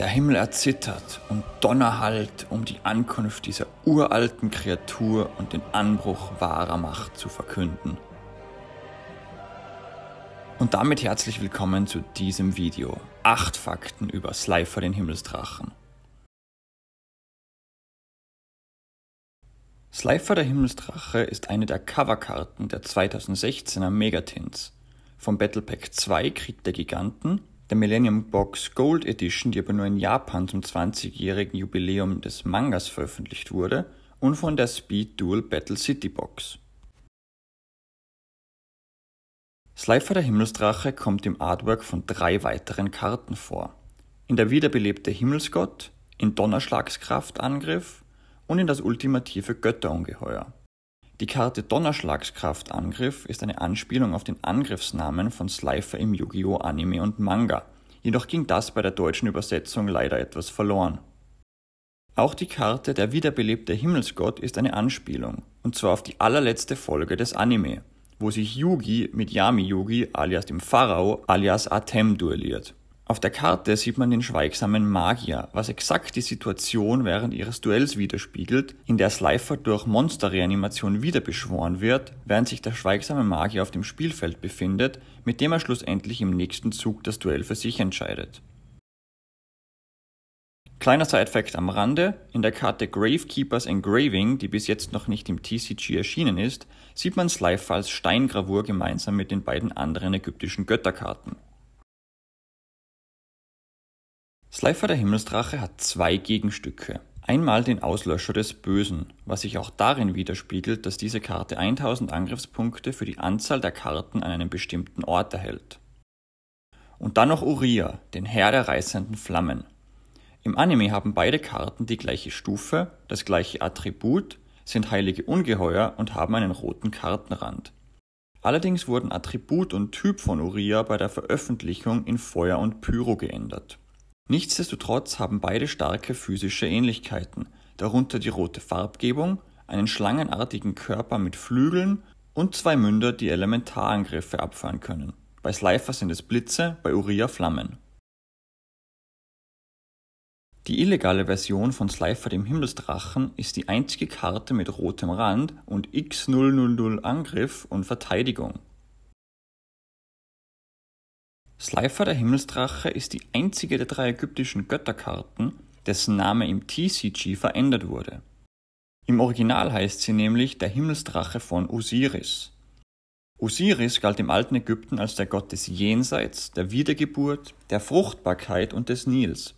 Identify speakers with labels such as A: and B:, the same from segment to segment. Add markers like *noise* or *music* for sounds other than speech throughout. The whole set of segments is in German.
A: Der Himmel erzittert und Donner hallt, um die Ankunft dieser uralten Kreatur und den Anbruch wahrer Macht zu verkünden. Und damit herzlich willkommen zu diesem Video. Acht Fakten über Slifer den Himmelsdrachen. Slifer der Himmelsdrache ist eine der Coverkarten der 2016er Megatints. Vom Battle Pack 2 Krieg der Giganten der Millennium Box Gold Edition, die aber nur in Japan zum 20-jährigen Jubiläum des Mangas veröffentlicht wurde, und von der Speed Dual Battle City Box. Slifer der Himmelsdrache kommt im Artwork von drei weiteren Karten vor. In der wiederbelebte Himmelsgott, in Donnerschlagskraftangriff und in das ultimative Götterungeheuer. Die Karte Donnerschlagskraft-Angriff ist eine Anspielung auf den Angriffsnamen von Slifer im Yu-Gi-Oh! Anime und Manga, jedoch ging das bei der deutschen Übersetzung leider etwas verloren. Auch die Karte Der wiederbelebte Himmelsgott ist eine Anspielung, und zwar auf die allerletzte Folge des Anime, wo sich Yugi mit Yami Yugi alias dem Pharao alias Atem duelliert. Auf der Karte sieht man den schweigsamen Magier, was exakt die Situation während ihres Duells widerspiegelt, in der Slifer durch Monsterreanimation wiederbeschworen wird, während sich der schweigsame Magier auf dem Spielfeld befindet, mit dem er schlussendlich im nächsten Zug das Duell für sich entscheidet. Kleiner Side-Fact am Rande, in der Karte Gravekeeper's Engraving, die bis jetzt noch nicht im TCG erschienen ist, sieht man Slifer als Steingravur gemeinsam mit den beiden anderen ägyptischen Götterkarten. Slifer der Himmelsdrache hat zwei Gegenstücke. Einmal den Auslöscher des Bösen, was sich auch darin widerspiegelt, dass diese Karte 1000 Angriffspunkte für die Anzahl der Karten an einem bestimmten Ort erhält. Und dann noch Uriah, den Herr der reißenden Flammen. Im Anime haben beide Karten die gleiche Stufe, das gleiche Attribut, sind heilige Ungeheuer und haben einen roten Kartenrand. Allerdings wurden Attribut und Typ von Uriah bei der Veröffentlichung in Feuer und Pyro geändert. Nichtsdestotrotz haben beide starke physische Ähnlichkeiten, darunter die rote Farbgebung, einen schlangenartigen Körper mit Flügeln und zwei Münder, die Elementarangriffe abfahren können. Bei Slifer sind es Blitze, bei Uria Flammen. Die illegale Version von Slifer dem Himmelsdrachen ist die einzige Karte mit rotem Rand und X000 Angriff und Verteidigung. Slifer der Himmelsdrache ist die einzige der drei ägyptischen Götterkarten, dessen Name im TCG verändert wurde. Im Original heißt sie nämlich der Himmelsdrache von Osiris. Osiris galt im alten Ägypten als der Gott des Jenseits, der Wiedergeburt, der Fruchtbarkeit und des Nils.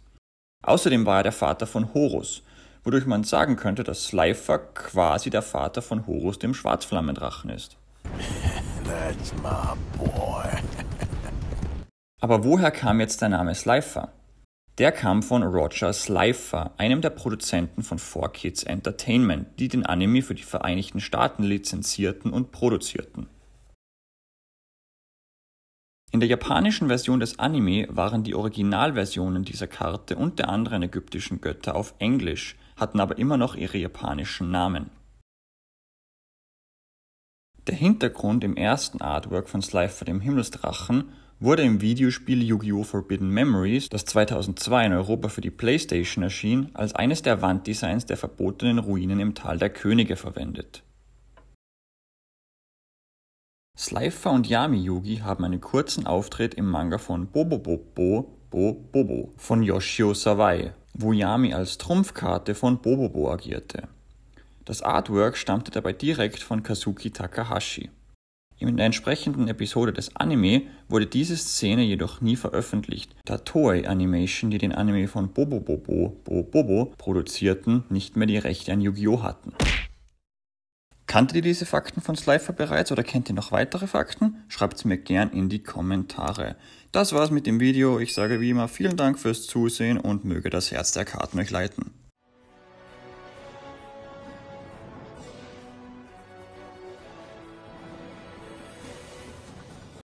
A: Außerdem war er der Vater von Horus, wodurch man sagen könnte, dass Slifer quasi der Vater von Horus dem Schwarzflammendrachen ist. *laughs* That's my boy. Aber woher kam jetzt der Name Slifer? Der kam von Roger Slifer, einem der Produzenten von 4Kids Entertainment, die den Anime für die Vereinigten Staaten lizenzierten und produzierten. In der japanischen Version des Anime waren die Originalversionen dieser Karte und der anderen ägyptischen Götter auf Englisch, hatten aber immer noch ihre japanischen Namen. Der Hintergrund im ersten Artwork von Sly vor dem Himmelsdrachen wurde im Videospiel Yu-Gi-Oh! Forbidden Memories, das 2002 in Europa für die PlayStation erschien, als eines der Wanddesigns der verbotenen Ruinen im Tal der Könige verwendet. Slifer und Yami Yugi haben einen kurzen Auftritt im Manga von Bobobobo Bo Bo Bobo von Yoshio Sawai, wo Yami als Trumpfkarte von Bobobo agierte. Das Artwork stammte dabei direkt von Kazuki Takahashi. In der entsprechenden Episode des Anime wurde diese Szene jedoch nie veröffentlicht, da Toei Animation, die den Anime von Bobo Bobo Bobo Bobo produzierten, nicht mehr die Rechte an Yu-Gi-Oh! hatten. Kanntet ihr diese Fakten von Slifer bereits oder kennt ihr noch weitere Fakten? Schreibt es mir gern in die Kommentare. Das war's mit dem Video. Ich sage wie immer vielen Dank fürs Zusehen und möge das Herz der Karten euch leiten.